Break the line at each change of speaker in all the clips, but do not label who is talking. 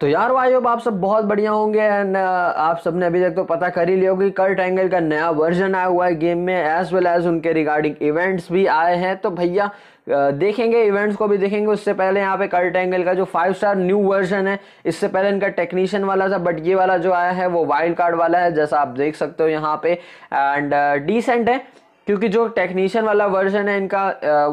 तो यार वाइब आप सब बहुत बढ़िया होंगे एंड uh, आप सबने अभी तक तो पता कर ही लिया होगा कर्ट एंगल का नया वर्जन आया हुआ है गेम में एज वेल एज उनके रिगार्डिंग इवेंट्स भी आए हैं तो भैया uh, देखेंगे इवेंट्स को भी देखेंगे उससे पहले यहाँ पे कर्ट एंगल का जो फाइव स्टार न्यू वर्जन है इससे पहले इनका टेक्नीशियन वाला था बट ये वाला जो आया है वो वाइल्ड कार्ड वाला है जैसा आप देख सकते हो यहाँ पे एंड डिसेंट uh, है क्योंकि जो टेक्नीशियन वाला वर्जन है इनका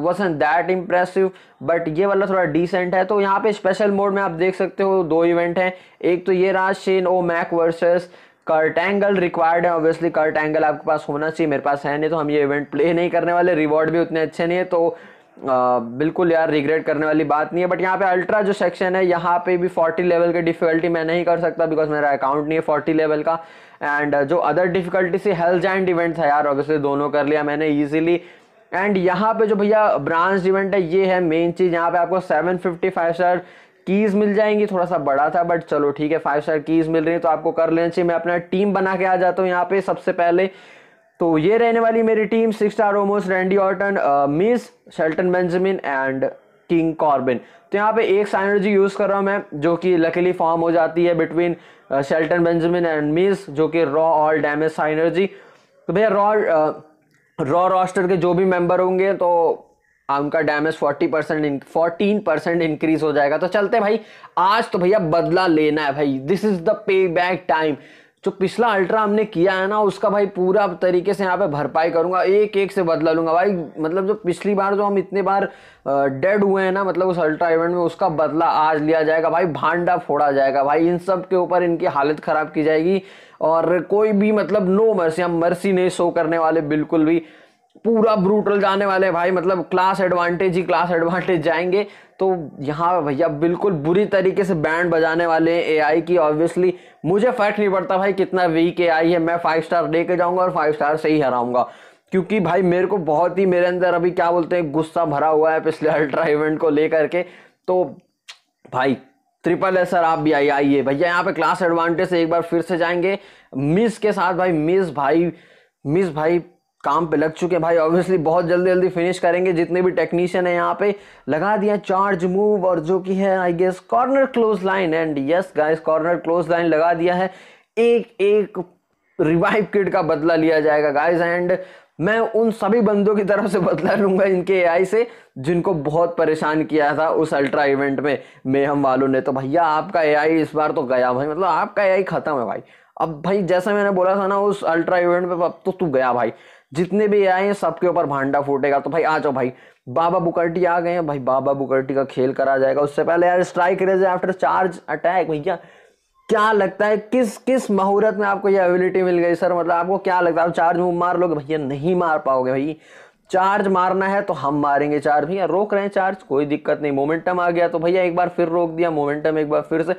वसन दैट इम्प्रेसिव बट ये वाला थोड़ा डिसेंट है तो यहाँ पे स्पेशल मोड में आप देख सकते हो दो इवेंट हैं एक तो ये रहा Shane O'Mac versus Kurt Angle required है ऑब्वियसली कर्ट एंगल आपके पास होना चाहिए मेरे पास है नहीं तो हम ये इवेंट प्ले नहीं करने वाले रिवॉर्ड भी उतने अच्छे नहीं है तो बिल्कुल यार रिग्रेट करने वाली बात नहीं है बट यहाँ पे अल्ट्रा जो सेक्शन है यहाँ पे भी फोर्टी लेवल की डिफ़िकल्टी मैं नहीं कर सकता बिकॉज मेरा अकाउंट नहीं है फोर्टी लेवल का एंड जो अदर डिफ़िकल्टी से हेल्थ जैंड इवेंट था यार ऑब्वियसली दोनों कर लिया मैंने ईजिली एंड यहाँ पे जो भैया ब्रांच इवेंट है ये है मेन चीज़ यहाँ पे आपको seven fifty five star keys मिल जाएंगी थोड़ा सा बड़ा था बट चलो ठीक है फाइव स्टार कीज़ मिल रही है तो आपको कर लेना चाहिए मैं अपना टीम बना के आ जाता हूँ यहाँ पे सबसे पहले तो ये रहने वाली मेरी team six star Omos Randy Orton Miss Shelton Benjamin and King Corbin तो यहाँ पे एक साइनर्जी यूज़ कर रहा हूँ मैं जो कि लकीली फॉर्म हो जाती है between Shelton Benjamin and Miss जो कि रॉ ऑल डैमेज साइनर्जी तो भैया रॉ रॉ रॉस्टर के जो भी मेंबर होंगे तो उनका damage forty percent fourteen percent increase हो जाएगा तो चलते भाई आज तो भैया बदला लेना है भाई this is the payback time जो पिछला अल्ट्रा हमने किया है ना उसका भाई पूरा तरीके से यहाँ पे भरपाई करूँगा एक एक से बदला लूँगा भाई मतलब जो पिछली बार जो हम इतने बार डेड हुए हैं ना मतलब उस अल्ट्रा इवेंट में उसका बदला आज लिया जाएगा भाई भांडा फोड़ा जाएगा भाई इन सब के ऊपर इनकी हालत ख़राब की जाएगी और कोई भी मतलब नो मर्सी हम मर्सी नहीं शो करने वाले बिल्कुल भी पूरा ब्रूटल जाने वाले भाई मतलब क्लास एडवांटेज ही क्लास एडवांटेज जाएंगे तो यहाँ भैया बिल्कुल बुरी तरीके से बैंड बजाने वाले हैं एआई की ऑब्वियसली मुझे फ़र्क नहीं पड़ता भाई कितना वीक एआई है मैं फाइव स्टार ले जाऊँगा और फाइव स्टार से ही हराऊंगा क्योंकि भाई मेरे को बहुत ही मेरे अंदर अभी क्या बोलते हैं गुस्सा भरा हुआ है पिछले अल्ट्रा इवेंट को लेकर के तो भाई ट्रिपल एसर सर आप भी आइए आइए भैया यहाँ पे क्लास एडवांटेज से एक बार फिर से जाएंगे मिस के साथ भाई मिस भाई मिस भाई काम पे लग चुके हैं भाई ऑब्वियसली बहुत जल्दी जल्दी फिनिश करेंगे जितने भी टेक्नीशियन है यहाँ पे लगा दिया चार्ज मूव और जो कि है I guess corner clothesline and yes guys corner clothesline लगा दिया है एक एक रिवाइव किट का बदला लिया जाएगा गाइस एंड मैं उन सभी बंदों की तरफ से बदला लूंगा इनके एआई से जिनको बहुत परेशान किया था उस अल्ट्रा इवेंट में मेहम वालों ने तो भैया आपका एआई इस बार तो गया भाई मतलब आपका एआई खत्म है भाई अब भाई जैसे मैंने बोला था ना उस अल्ट्रा इवेंट में अब तो तू गया भाई जितने भी आए हैं सबके ऊपर भांडा फूटेगा तो भाई आ जाओ भाई बाबा बुकर्टी आ गए हैं भाई बाबा बुकर्टी का खेल करा जाएगा उससे पहले यार strike rage after charge attack भैया क्या लगता है किस किस मुहूर्त में आपको ये एबिलिटी मिल गई सर मतलब आपको क्या लगता है आप चार्ज मूव मार लोगे भैया नहीं मार पाओगे भाई चार्ज मारना है तो हम मारेंगे चार्ज भैया रोक रहे हैं चार्ज कोई दिक्कत नहीं मोमेंटम आ गया तो भैया एक बार फिर रोक दिया मोमेंटम एक बार फिर से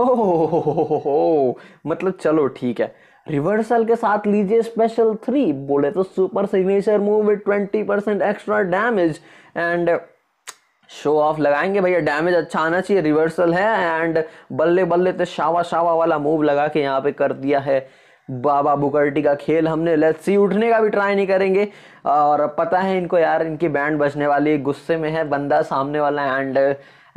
ओह मतलब चलो ठीक है रिवर्सल के साथ लीजिए स्पेशल थ्री बोले तो super signature move with twenty percent extra damage and show off लगाएंगे भैया डैमेज अच्छा आना चाहिए रिवर्सल है एंड बल्ले बल्ले तो शावा शावा वाला मूव लगा के यहाँ पे कर दिया है बाबा बुकर्टी का खेल हमने लेट्स सी उठने का भी ट्राई नहीं करेंगे और पता है इनको यार इनकी बैंड बजने वाली गुस्से में है बंदा सामने वाला एंड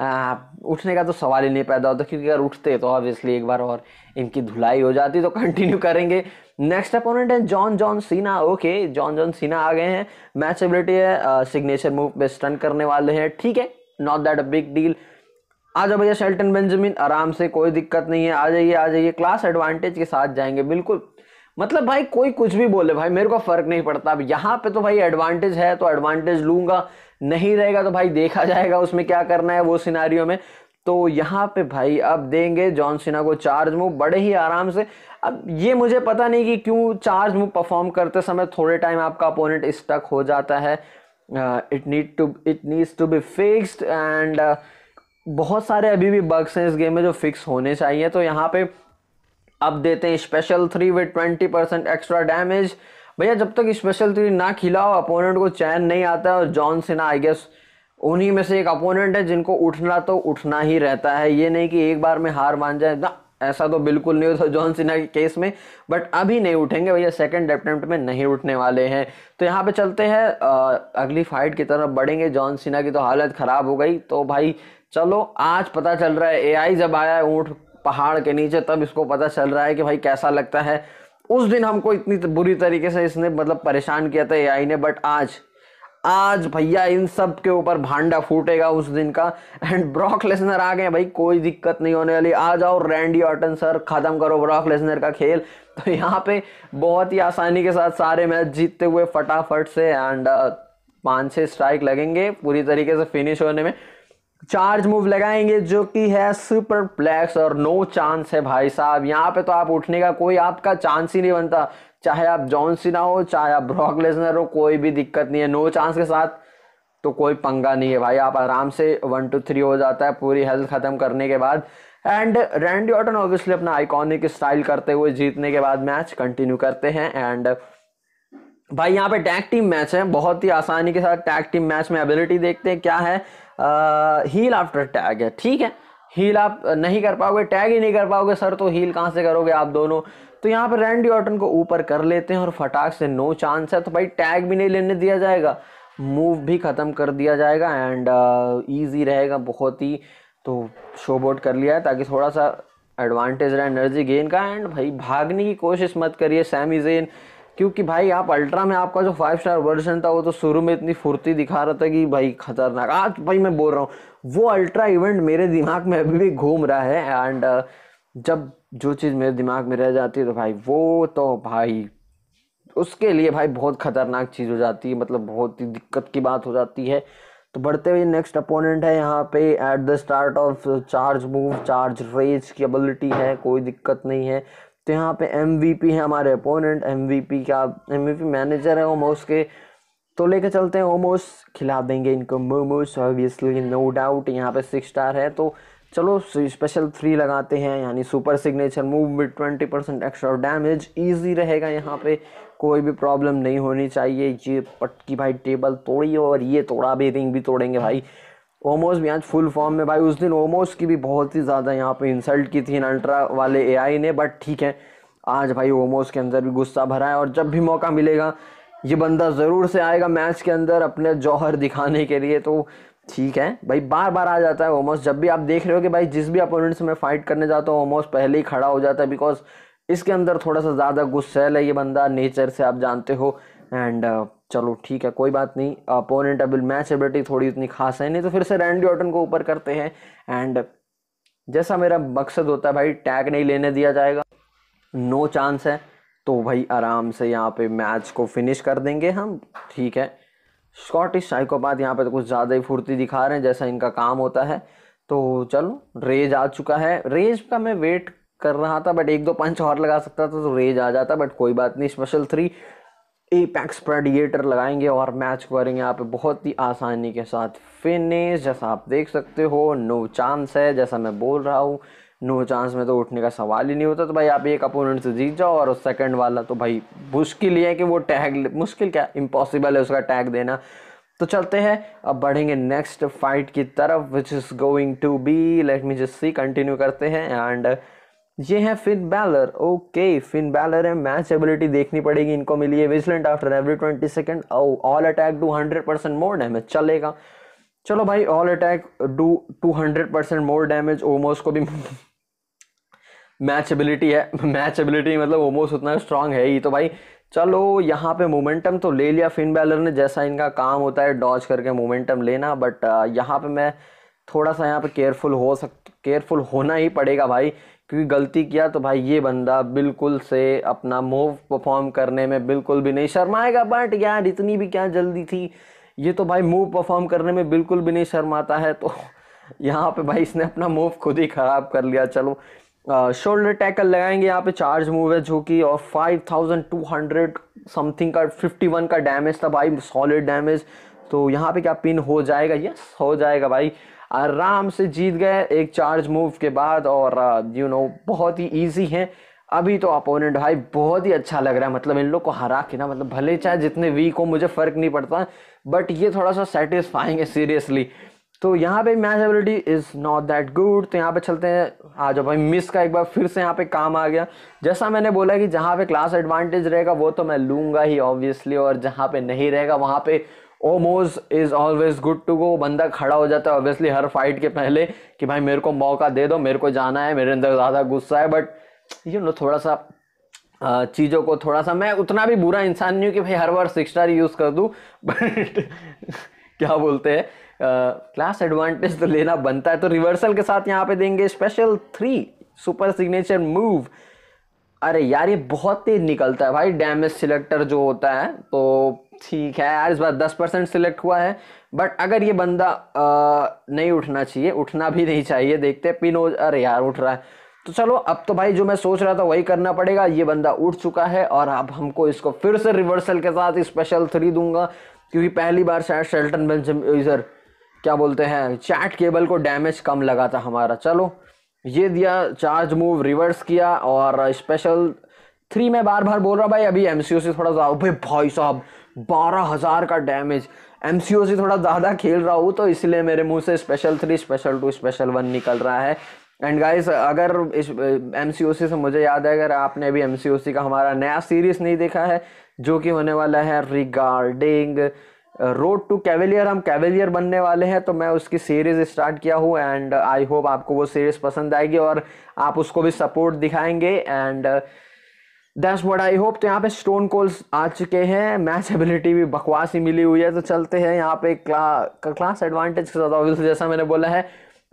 उठने का तो सवाल ही नहीं पैदा होता क्योंकि अगर उठते तो ऑब्वियसली एक बार और इनकी धुलाई हो जाती तो कंटिन्यू करेंगे नेक्स्ट अपोनेंट है John John Cena okay John John Cena आ गए हैं मैच एबिलिटी है सिग्नेचर मूव पे स्टन करने वाले हैं ठीक है not that a big deal आ जाओ भैया शेल्टन बेंजामिन आराम से कोई दिक्कत नहीं है आ जाइए आ जाइए क्लास एडवांटेज के साथ जाएंगे बिल्कुल मतलब भाई कोई कुछ भी बोले भाई मेरे को फर्क नहीं पड़ता अब यहाँ पे तो भाई एडवांटेज है तो एडवांटेज लूंगा नहीं रहेगा तो भाई देखा जाएगा उसमें क्या करना है वो सिनारियों में तो यहाँ पे भाई अब देंगे जॉन सिन्हा को चार्ज मूव बड़े ही आराम से अब ये मुझे पता नहीं कि क्यों चार्ज मूव परफॉर्म करते समय थोड़े टाइम आपका अपोनेंट स्टक हो जाता है it need to it needs to be fixed and बहुत सारे अभी भी बग्स हैं इस गेम में जो फिक्स होने चाहिए तो यहाँ पे अब देते हैं special three with twenty percent extra damage भैया जब तक स्पेशल थ्री ना खिलाओ अपोनेंट को चैन नहीं आता है और जॉन सिन्हा आई गेस उन्हीं में से एक अपोनेंट है जिनको उठना तो उठना ही रहता है ये नहीं कि एक बार में हार मान जाए ना ऐसा तो बिल्कुल नहीं होता जॉन सिन्हा के केस में बट अभी नहीं उठेंगे भैया सेकंड अटेम्प्ट में नहीं उठने वाले हैं तो यहाँ पे चलते हैं अगली फाइट की तरफ बढ़ेंगे जॉन सिन्हा की तो हालत ख़राब हो गई तो भाई चलो आज पता चल रहा है एआई जब आया है ऊँट पहाड़ के नीचे तब इसको पता चल रहा है कि भाई कैसा लगता है उस दिन हमको इतनी बुरी तरीके से इसने मतलब परेशान किया था एआई ने बट आज आज भैया इन सब के ऊपर भांडा फूटेगा उस दिन का एंड ब्रॉक लेसनर आ गए भाई कोई दिक्कत नहीं होने वाली आ जाओ रैंडी ऑटन सर ख़त्म करो ब्रॉक लेसनर का खेल तो यहाँ पे बहुत ही आसानी के साथ सारे मैच जीतते हुए फटाफट से एंड पांच छः स्ट्राइक लगेंगे पूरी तरीके से फिनिश होने में चार्ज मूव लगाएंगे जो कि है सुपर प्लेक्स और नो चांस है भाई साहब यहाँ पे तो आप उठने का कोई आपका चांस ही नहीं बनता चाहे आप जॉन सीना हो चाहे आप ब्रॉक लेसनर हो कोई भी दिक्कत नहीं है नो चांस के साथ तो कोई पंगा नहीं है भाई आप आराम से वन टू थ्री हो जाता है पूरी हेल्थ ख़त्म करने के बाद एंड रैंडी ऑटन ऑब्वियसली अपना आइकॉनिक स्टाइल करते हुए जीतने के बाद मैच कंटिन्यू करते हैं एंड भाई यहाँ पे टैग टीम मैच है बहुत ही आसानी के साथ टैग टीम मैच में एबिलिटी देखते हैं क्या है हील आफ्टर टैग है ठीक है हील आप नहीं कर पाओगे टैग ही नहीं कर पाओगे सर तो हील कहाँ से करोगे आप दोनों तो यहाँ पर रैंडी ऑटन को ऊपर कर लेते हैं और फटाक से नो चांस है तो भाई टैग भी नहीं लेने दिया जाएगा मूव भी ख़त्म कर दिया जाएगा एंड ईजी रहेगा बहुत ही तो शो बोट कर लिया है ताकि थोड़ा सा एडवांटेज रहे एनर्जी गेन का एंड भाई भागने की कोशिश मत करिए सैमी जेन क्योंकि भाई आप अल्ट्रा में आपका जो फाइव स्टार वर्जन था वो तो शुरू में इतनी फुर्ती दिखा रहा था कि भाई खतरनाक आज भाई मैं बोल रहा हूँ वो अल्ट्रा इवेंट मेरे दिमाग में अभी भी घूम रहा है एंड जब जो चीज़ मेरे दिमाग में रह जाती है तो भाई वो तो भाई उसके लिए भाई बहुत खतरनाक चीज़ हो जाती है मतलब बहुत ही दिक्कत की बात हो जाती है तो बढ़ते हुए नेक्स्ट अपोनेंट है यहाँ पे at the start of charge move charge rage की एबिलिटी है कोई दिक्कत नहीं है तो यहाँ पे एम है हमारे अपोनेंट एम का एम मैनेजर है ओमोस के तो लेकर चलते हैं ओमोस खिला देंगे इनको मोमोस ऑब्वियसली नो डाउट यहाँ पे सिक्स स्टार है तो चलो स्पेशल थ्री लगाते हैं यानी super signature move with twenty percent extra damage easy रहेगा यहाँ पे कोई भी प्रॉब्लम नहीं होनी चाहिए ये पटकी भाई टेबल तोड़ी और ये तोड़ा भी रिंग भी तोड़ेंगे भाई ओमोस भी आज फुल फॉर्म में भाई उस दिन ओमोस की भी बहुत ही ज़्यादा यहाँ पे इंसल्ट की थी इन अल्ट्रा वाले एआई ने बट ठीक है आज भाई ओमोस के अंदर भी गुस्सा भरा है और जब भी मौका मिलेगा ये बंदा ज़रूर से आएगा मैच के अंदर अपने जौहर दिखाने के लिए तो ठीक है भाई बार बार आ जाता है ओमोस जब भी आप देख रहे हो कि भाई जिस भी अपोनेंट से मैं फ़ाइट करने जाता हूँ ओमोस पहले ही खड़ा हो जाता है बिकॉज इसके अंदर थोड़ा सा ज़्यादा गुस्सेल है ये बंदा नेचर से आप जानते हो एंड चलो ठीक है कोई बात नहीं अपोनेंट अबिल मैच एबिलिटी थोड़ी उतनी खास है नहीं तो फिर से रैंडी ऑटन को ऊपर करते हैं एंड जैसा मेरा मकसद होता है भाई टैग नहीं लेने दिया जाएगा नो चांस है तो भाई आराम से यहाँ पे मैच को फिनिश कर देंगे हम ठीक है स्कॉटिश साइकोपाथ यहाँ पे तो कुछ ज़्यादा ही फुर्ती दिखा रहे हैं जैसा इनका काम होता है तो चलो रेज आ चुका है रेज का मैं वेट कर रहा था बट एक दो पंच और लगा सकता था तो रेज आ जाता बट कोई बात नहीं स्पेशल थ्री एपेक्स प्रेडिएटर लगाएंगे और मैच करेंगे यहाँ पे बहुत ही आसानी के साथ फिनिश जैसा आप देख सकते हो नो चांस है जैसा मैं बोल रहा हूँ नो चांस में तो उठने का सवाल ही नहीं होता तो भाई आप एक अपोनेंट से जीत जाओ और उस सेकंड वाला तो भाई मुश्किल ही है कि वो टैग मुश्किल क्या इम्पॉसिबल है उसका टैग देना तो चलते हैं अब बढ़ेंगे नेक्स्ट फाइट की तरफ which is going to be let me just see continue करते हैं एंड ये है Finn Balor okay Finn Balor है मैच एबिलिटी देखनी पड़ेगी इनको मिली है vigilant after every twenty second all attack do hundred percent more damage चलेगा चलो भाई all attack do two hundred percent more damage Omos को भी मैच एबिलिटी है मैच एबिलिटी मतलब ओमोस उतना स्ट्रांग है ही तो भाई चलो यहाँ पे मोमेंटम तो ले लिया फिन बैलर ने जैसा इनका काम होता है डॉज करके मोमेंटम लेना बट uh, यहाँ पे मैं थोड़ा सा यहाँ पे केयरफुल हो सक केयरफुल होना ही पड़ेगा भाई क्योंकि गलती किया तो भाई ये बंदा बिल्कुल से अपना मूव परफॉर्म करने में बिल्कुल भी नहीं शर्माएगा बट यार इतनी भी क्या जल्दी थी ये तो भाई मूव परफॉर्म करने में बिल्कुल भी नहीं शर्माता है तो यहाँ पे भाई इसने अपना मूव खुद ही ख़राब कर लिया चलो शोल्डर टैकल लगाएंगे यहाँ पे चार्ज मूव है जो कि और हंड्रेड समथिंग का वन का डैमेज था भाई सॉलिड डैमेज तो यहाँ पे क्या पिन हो जाएगा यस हो जाएगा भाई आराम से जीत गए एक चार्ज मूव के बाद और यू uh, नो बहुत ही ईजी है अभी तो अपोनेंट भाई बहुत ही अच्छा लग रहा है मतलब इन लोग को हरा के ना मतलब भले चाहे जितने वीक हो मुझे फ़र्क नहीं पड़ता बट ये थोड़ा सा सेटिस्फाइंग है सीरियसली तो यहाँ पे match ability is not that good तो यहाँ पे चलते हैं आ जाओ भाई मिस का एक बार फिर से यहाँ पे काम आ गया जैसा मैंने बोला कि जहाँ पे क्लास एडवांटेज रहेगा वो तो मैं लूँगा ही ऑब्वियसली और जहाँ पे नहीं रहेगा वहाँ पे Omos is always good to go बंदा खड़ा हो जाता है ऑब्वियसली हर फाइट के पहले कि भाई मेरे को मौका दे दो मेरे को जाना है मेरे अंदर ज़्यादा गुस्सा है बट यू नो थोड़ा सा चीज़ों को थोड़ा सा मैं उतना भी बुरा इंसान नहीं हूँ कि भाई हर बार सिक्स स्टार यूज़ कर दूँ बट क्या बोलते हैं क्लास एडवांटेज तो लेना बनता है तो रिवर्सल के साथ यहाँ पे देंगे special three super signature move अरे यार ये बहुत तेज निकलता है भाई डैमेज सिलेक्टर जो होता है तो ठीक है यार इस बार दस परसेंट सिलेक्ट हुआ है बट अगर ये बंदा आ, नहीं उठना चाहिए उठना भी नहीं चाहिए देखते पिनोज अरे यार उठ रहा है तो चलो अब तो भाई जो मैं सोच रहा था वही करना पड़ेगा ये बंदा उठ चुका है और अब हमको इसको फिर से रिवर्सल के साथ स्पेशल थ्री दूंगा क्योंकि पहली बार शायद शेल्टन बेंजम इधर क्या बोलते हैं चैट केबल को डैमेज कम लगा था हमारा चलो ये दिया चार्ज मूव रिवर्स किया और स्पेशल थ्री में बार बार बोल रहा भाई अभी एम से थोड़ा सा भाई साहब बारह हज़ार का डैमेज एम से थोड़ा ज़्यादा खेल रहा हूँ तो इसलिए मेरे मुंह से special three special two special one निकल रहा है एंड गाइस अगर इस एम सी सी ओ से मुझे याद है अगर आपने अभी एम सी सी ओ का हमारा नया सीरीज़ नहीं देखा है जो कि होने वाला है रिगार्डिंग रोड टू कैवेलियर हम कैवेलियर बनने वाले हैं तो मैं उसकी सीरीज़ स्टार्ट किया हूँ एंड आई होप आपको वो सीरीज़ पसंद आएगी और आप उसको भी सपोर्ट दिखाएंगे and uh, that's what I hope तो यहाँ पे स्टोन कोल्स आ चुके हैं मैच एबिलिटी भी बकवास ही मिली हुई है तो चलते हैं यहाँ पे क्ला, क्लास एडवांटेज के साथ ऑब्वियसली जैसा मैंने बोला है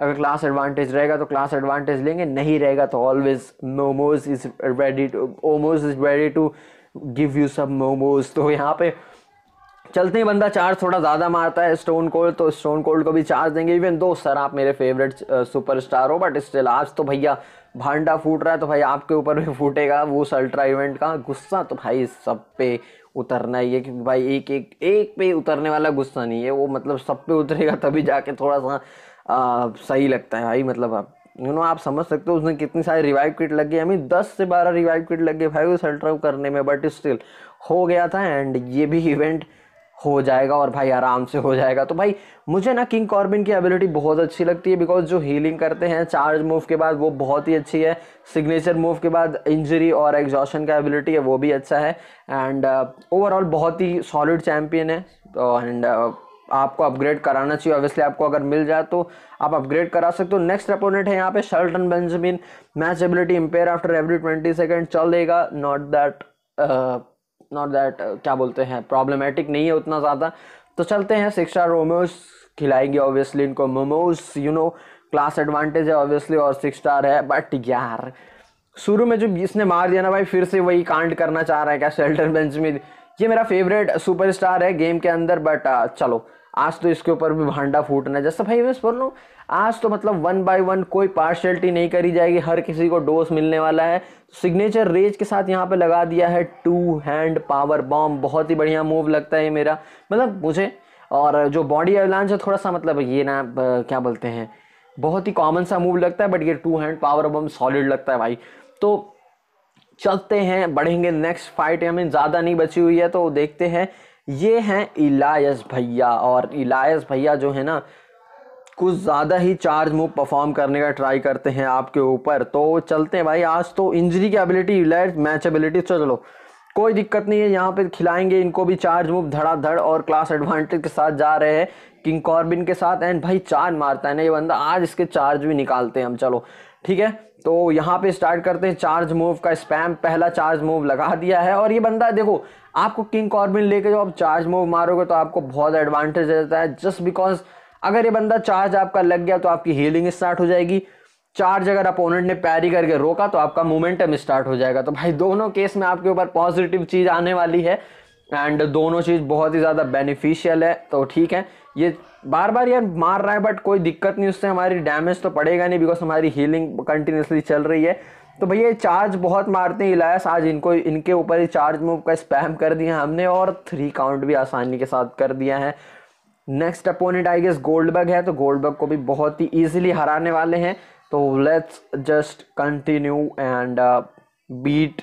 अगर क्लास एडवांटेज रहेगा तो क्लास एडवांटेज लेंगे नहीं रहेगा तो always momos is ready to Omos is ready to give you सब मोमोज तो यहाँ पे चलते ही बंदा चार्ज थोड़ा ज़्यादा मारता है स्टोन कोल्ड तो स्टोन कोल्ड को भी चार्ज देंगे इवन दो सर आप मेरे फेवरेट सुपर स्टार हो बट स्टिल आज तो भैया भांडा फूट रहा है तो भाई आपके ऊपर भी फूटेगा वो अल्ट्रा इवेंट का गुस्सा तो भाई सब पे उतरना ही है क्योंकि भाई एक एक एक पे उतरने वाला गुस्सा नहीं है वो मतलब सब पे उतरेगा तभी जाके थोड़ा सा आ, सही लगता है भाई मतलब आप यू नो आप समझ सकते हो उसने कितनी सारी रिवाइव किट लग गई हमें दस से बारह रिवाइव किट लग गए भाई उस अल्ट्रा करने में बट स्टिल हो गया था एंड ये भी इवेंट हो जाएगा और भाई आराम से हो जाएगा तो भाई मुझे ना किंग कॉर्बिन की एबिलिटी बहुत अच्छी लगती है बिकॉज जो हीलिंग करते हैं चार्ज मूव के बाद वो बहुत ही अच्छी है सिग्नेचर मूव के बाद इंजरी और एग्जॉशन का एबिलिटी है वो भी अच्छा है एंड ओवरऑल uh, बहुत ही सॉलिड चैम्पियन है एंड uh, आपको अपग्रेड कराना चाहिए ऑब्वियसली आपको अगर मिल जाए तो आप अपग्रेड करा सकते हो नेक्स्ट अपोनेंट है यहाँ पे Shelton Benjamin match ability impair after every twenty second चल देगा not that not that uh, क्या बोलते हैं प्रॉब्लमेटिक नहीं है उतना ज़्यादा तो चलते हैं सिक्सा रोमोस खिलाएगी ऑब्वियसली इनको momos you know class advantage है ऑब्वियसली और सिक्स स्टार है बट यार शुरू में जो इसने मार दिया ना भाई फिर से वही कांड करना चाह रहा है क्या शेल्टर बेंच में ये मेरा फेवरेट सुपरस्टार है गेम के अंदर बट uh, चलो आज तो इसके ऊपर भी भांडा फूटना जैसा भाई मैं बोल रहा हूँ आज तो मतलब वन बाय वन कोई पार्शलिटी नहीं करी जाएगी हर किसी को डोज मिलने वाला है सिग्नेचर रेज के साथ यहाँ पे लगा दिया है टू हैंड पावर बॉम्ब बहुत ही बढ़िया मूव लगता है मेरा मतलब मुझे और जो बॉडी एवलांस है थोड़ा सा मतलब ये ना क्या बोलते हैं बहुत ही कॉमन सा मूव लगता है बट ये two hand power bomb solid लगता है भाई तो चलते हैं बढ़ेंगे नेक्स्ट फाइट हमें ज़्यादा नहीं बची हुई है तो देखते हैं ये हैं इलायस भैया और इलायस भैया जो है ना कुछ ज़्यादा ही चार्ज मूव परफॉर्म करने का ट्राई करते हैं आपके ऊपर तो चलते हैं भाई आज तो इंजरी की एबिलिटी रिलायट मैच एबिलिटी तो चलो कोई दिक्कत नहीं है यहाँ पे खिलाएंगे इनको भी चार्ज मूव धड़ाधड़ और क्लास एडवांटेज के साथ जा रहे हैं किंग कॉर्बिन के साथ एंड भाई चार्ज मारता है ना ये बंदा आज इसके चार्ज भी निकालते हैं हम चलो ठीक है तो यहाँ पे स्टार्ट करते हैं चार्ज मूव का स्पैम पहला चार्ज मूव लगा दिया है और ये बंदा देखो आपको किंग कॉर्बिन लेके जो आप चार्ज मूव मारोगे तो आपको बहुत एडवांटेज रहता है जस्ट बिकॉज अगर ये बंदा चार्ज आपका लग गया तो आपकी हीलिंग स्टार्ट हो जाएगी चार्ज अगर अपोनेंट ने पैरी करके रोका तो आपका मोमेंटम स्टार्ट हो जाएगा तो भाई दोनों केस में आपके ऊपर पॉजिटिव चीज़ आने वाली है एंड दोनों चीज़ बहुत ही ज़्यादा बेनिफिशियल है तो ठीक है ये बार बार यार मार रहा है बट कोई दिक्कत नहीं उससे हमारी डैमेज तो पड़ेगा नहीं बिकॉज हमारी हीलिंग कंटिन्यूसली चल रही है तो भैया चार्ज बहुत मारते हैं इलायस आज इनको इनके ऊपर ही चार्ज मूव का स्पैम कर दिया हमने और थ्री काउंट भी आसानी के साथ कर दिया है next opponent I guess Goldberg है तो गोल्डबर्ग को भी बहुत ही ईजिली हराने वाले हैं तो let's just continue and beat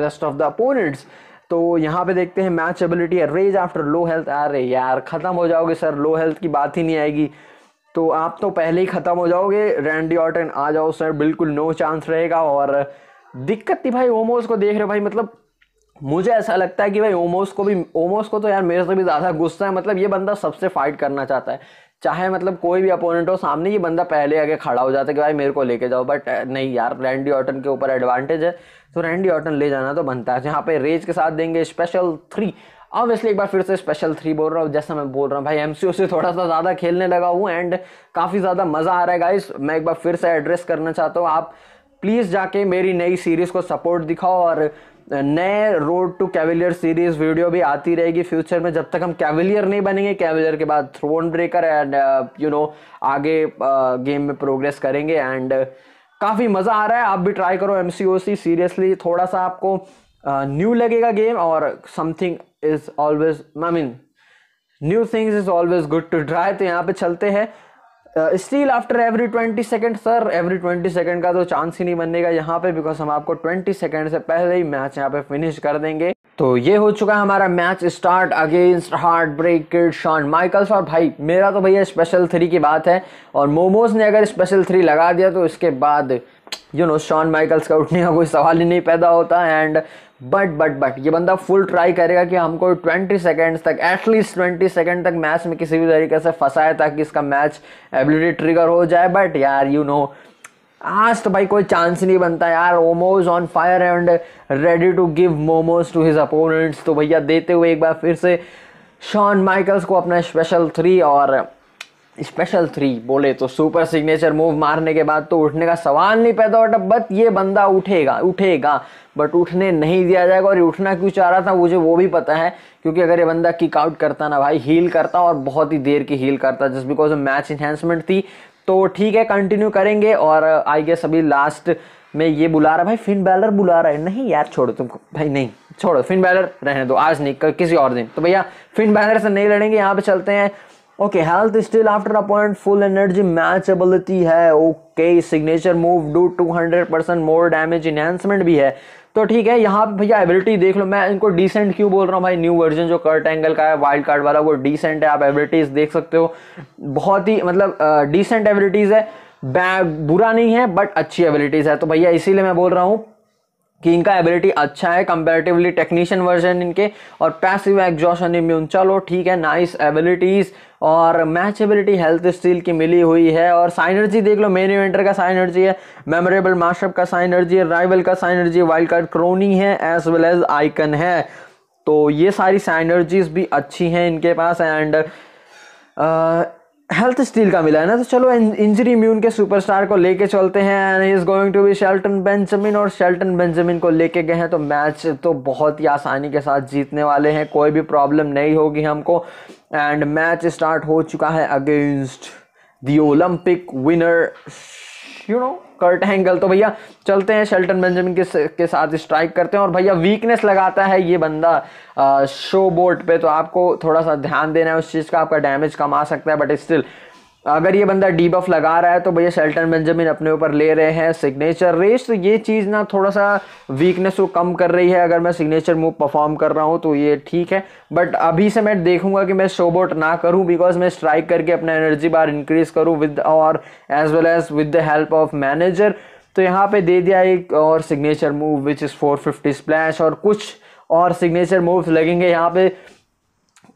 rest of the opponents तो यहाँ पे देखते हैं मैच एबिलिटी है रेज आफ्टर लो हेल्थ अरे यार ख़त्म हो जाओगे सर लो हेल्थ की बात ही नहीं आएगी तो आप तो पहले ही ख़त्म हो जाओगे रैंडी ऑर्टन आ जाओ सर बिल्कुल नो चांस रहेगा और दिक्कत थी भाई ओमोज को देख रहे भाई मतलब मुझे ऐसा लगता है कि भाई ओमोस को भी ओमोस को तो यार मेरे से भी ज़्यादा गुस्सा है मतलब ये बंदा सबसे फाइट करना चाहता है चाहे मतलब कोई भी अपोनेंट हो सामने ये बंदा पहले आगे खड़ा हो जाता है कि भाई मेरे को लेके जाओ बट नहीं यार रैंडी ऑटन के ऊपर एडवांटेज है तो रैंडी ऑटन ले जाना तो बनता है यहाँ पे रेज के साथ देंगे स्पेशल थ्री ऑब्वियसली एक बार फिर से स्पेशल थ्री बोल रहा हूँ जैसा मैं बोल रहा हूँ भाई एम से थोड़ा सा ज़्यादा खेलने लगा हूँ एंड काफ़ी ज़्यादा मज़ा आ रहा है गाइस मैं एक बार फिर से एड्रेस करना चाहता हूँ आप प्लीज़ जाके मेरी नई सीरीज़ को सपोर्ट दिखाओ और नए road to cavalier series video भी आती रहेगी फ्यूचर में जब तक हम कैविलियर नहीं बनेंगे कैविलियर के बाद throne breaker and you know आगे गेम uh, में प्रोग्रेस करेंगे एंड uh, काफ़ी मज़ा आ रहा है आप भी ट्राई करो एम सीरियसली थोड़ा सा आपको न्यू uh, लगेगा गेम और something is always I mean new things is always good to try तो यहाँ पे चलते हैं steal after every twenty second sir every twenty second का तो चांस ही नहीं बनेगा यहाँ पे बिकॉज हम आपको ट्वेंटी सेकेंड से पहले ही मैच यहाँ पे फिनिश कर देंगे तो ये हो चुका है हमारा match start against Heartbreak Kid Shawn Michaels और भाई मेरा तो भैया स्पेशल थ्री की बात है और मोमोज ने अगर स्पेशल थ्री लगा दिया तो इसके बाद यू नो शॉन माइकल्स का उठने का कोई सवाल ही नहीं पैदा होता एंड बट बट बट ये बंदा फुल ट्राई करेगा कि हमको 20 सेकेंड्स तक एटलीस्ट 20 सेकेंड तक मैच में किसी भी तरीके से फंसाए ताकि इसका मैच एबिलिटी ट्रिगर हो जाए बट यार यू you नो know, आज तो भाई कोई चांस नहीं बनता यार Omos on fire and ready to give momos to his opponents तो भैया देते हुए एक बार फिर से शॉन माइकल्स को अपना स्पेशल थ्री और स्पेशल थ्री बोले तो सुपर सिग्नेचर मूव मारने के बाद तो उठने का सवाल नहीं पैदा होता बट ये बंदा उठेगा उठेगा बट उठने नहीं दिया जाएगा और उठना क्यों चाह रहा था मुझे वो भी पता है क्योंकि अगर ये बंदा किक आउट करता ना भाई हील करता और बहुत ही देर की हील करता just because of match enhancement थी तो ठीक है कंटिन्यू करेंगे और आई गेस अभी लास्ट में ये बुला रहा भाई फिन बैलर बुला रहा है नहीं यार छोड़ो तुमको भाई नहीं छोड़ो फिन बैलर रहने दो आज नहीं किसी और दिन तो भैया फिन बैलर से नहीं लड़ेंगे यहाँ पे चलते हैं okay health still after a point full energy match ability है okay signature move do 200 percent more damage enhancement भी है तो ठीक है यहाँ पे भैया एबिलिटी देख लो मैं इनको डिसेंट क्यों बोल रहा हूँ भाई न्यू वर्जन जो कर्ट एंगल का है वाइल्ड कार्ड वाला वो डिसेंट है आप एबिलिटीज़ देख सकते हो बहुत ही मतलब डिसेंट एबिलिटीज़ है बुरा नहीं है बट अच्छी एबिलिटीज़ है तो भैया इसीलिए मैं बोल रहा हूँ कि इनका एबिलिटी अच्छा है कंपेरेटिवली टेक्नीशियन वर्जन इनके और पैसिव एग्जॉशन इम्यून चलो ठीक है नाइस एबिलिटीज़ और मैचेबिलिटी हेल्थ स्टील की मिली हुई है और साइनर्जी देख लो मेन इवेंटर का साइनर्जी है मेमोरेबल मास्टअप का साइनर्जी है राइवल का साइनर्जी वाइल्ड कार्ड क्रोनी है एज वेल एज आइकन है तो ये सारी साइनर्जीज भी अच्छी हैं इनके पास एंड हेल्थ स्टील का मिला है ना तो चलो इंजरी इम्यून के सुपरस्टार को लेके चलते हैं and is going to be Shelton Benjamin और शेल्टन बेंजामिन को लेके गए हैं तो मैच तो बहुत ही आसानी के साथ जीतने वाले हैं कोई भी प्रॉब्लम नहीं होगी हमको एंड मैच स्टार्ट हो चुका है against the Olympic winner you know Kurt Angle तो भैया चलते हैं शेल्टन बेंजामिन के के साथ स्ट्राइक करते हैं और भैया वीकनेस लगाता है ये बंदा शो बोर्ड पे तो आपको थोड़ा सा ध्यान देना है उस चीज़ का आपका डैमेज कमा सकता है बट स्टिल अगर ये बंदा डी बफ लगा रहा है तो भैया शेल्टन बेंजामिन अपने ऊपर ले रहे हैं सिग्नेचर रेस तो ये चीज़ ना थोड़ा सा वीकनेस को कम कर रही है अगर मैं सिग्नेचर मूव परफॉर्म कर रहा हूँ तो ये ठीक है बट अभी से मैं देखूंगा कि मैं शोबोट ना करूँ बिकॉज मैं स्ट्राइक करके अपना एनर्जी बार इंक्रीज करूँ विद और as well as with the help of manager तो यहाँ पर दे दिया एक और signature move which is four fifty splash और कुछ और सिग्नेचर मूव्स लगेंगे यहाँ पर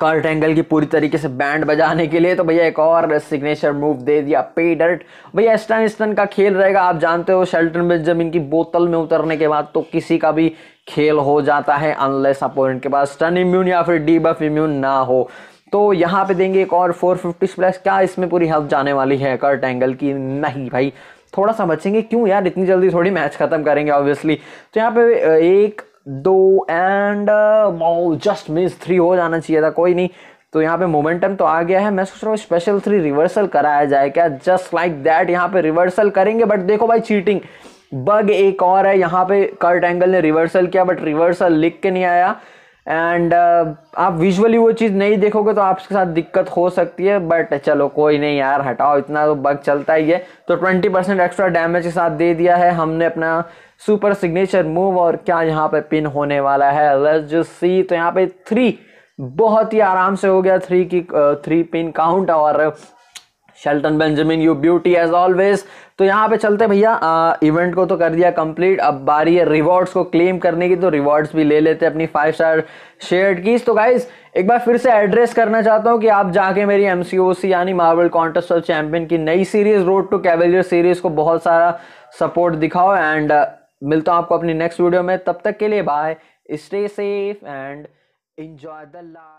कर्ट एंगल की पूरी तरीके से बैंड बजाने के लिए तो भैया एक और सिग्नेचर मूव दे दिया पे डर्ट भैया स्टन स्टन का खेल रहेगा आप जानते हो शेल्टन बेंजामिन की बोतल में उतरने के बाद तो किसी का भी खेल हो जाता है अनलेस अपोनेंट के पास स्टन इम्यून या फिर डी बफ इम्यून ना हो तो यहाँ पे देंगे एक और 450 स्प्लैश क्या इसमें पूरी हेल्प जाने वाली है कर्ट एंगल की नहीं भाई थोड़ा सा बचेंगे क्यों यार इतनी जल्दी थोड़ी मैच ख़त्म करेंगे ऑब्वियसली तो यहाँ पे एक दो एंड जस्ट मीन्स थ्री हो जाना चाहिए था कोई नहीं तो यहाँ पे मोमेंटम तो आ गया है मैं सोच रहा हूँ स्पेशल थ्री रिवर्सल कराया जाए क्या जस्ट लाइक दैट यहाँ पे रिवर्सल करेंगे बट देखो भाई चीटिंग बग एक और है यहाँ पे कर्ट एंगल ने रिवर्सल किया बट रिवर्सल लिख के नहीं आया एंड uh, आप विजुअली वो चीज़ नहीं देखोगे तो आपके साथ दिक्कत हो सकती है बट चलो कोई नहीं यार हटाओ इतना तो बग चलता ही है तो 20 परसेंट एक्स्ट्रा डैमेज के साथ दे दिया है हमने अपना सुपर सिग्नेचर मूव और क्या यहाँ पे पिन होने वाला है लेट्स जस्ट सी तो यहाँ पे थ्री बहुत ही आराम से हो गया थ्री की थ्री पिन काउंट और Shelton Benjamin you beauty as always तो यहाँ पे चलते भैया इवेंट को तो कर दिया कंप्लीट अब बारी है रिवॉर्ड्स को क्लेम करने की तो रिवॉर्ड्स भी ले लेते हैं अपनी फाइव स्टार शेयर कीज तो गाइज एक बार फिर से एड्रेस करना चाहता हूँ कि आप जाके मेरी एम यानी मार्बल कॉन्टेस्ट ऑफ चैंपियन की नई series road to cavalier series को बहुत सारा सपोर्ट दिखाओ एंड मिलता हूँ आपको अपनी नेक्स्ट वीडियो में तब तक के लिए bye stay safe and enjoy the life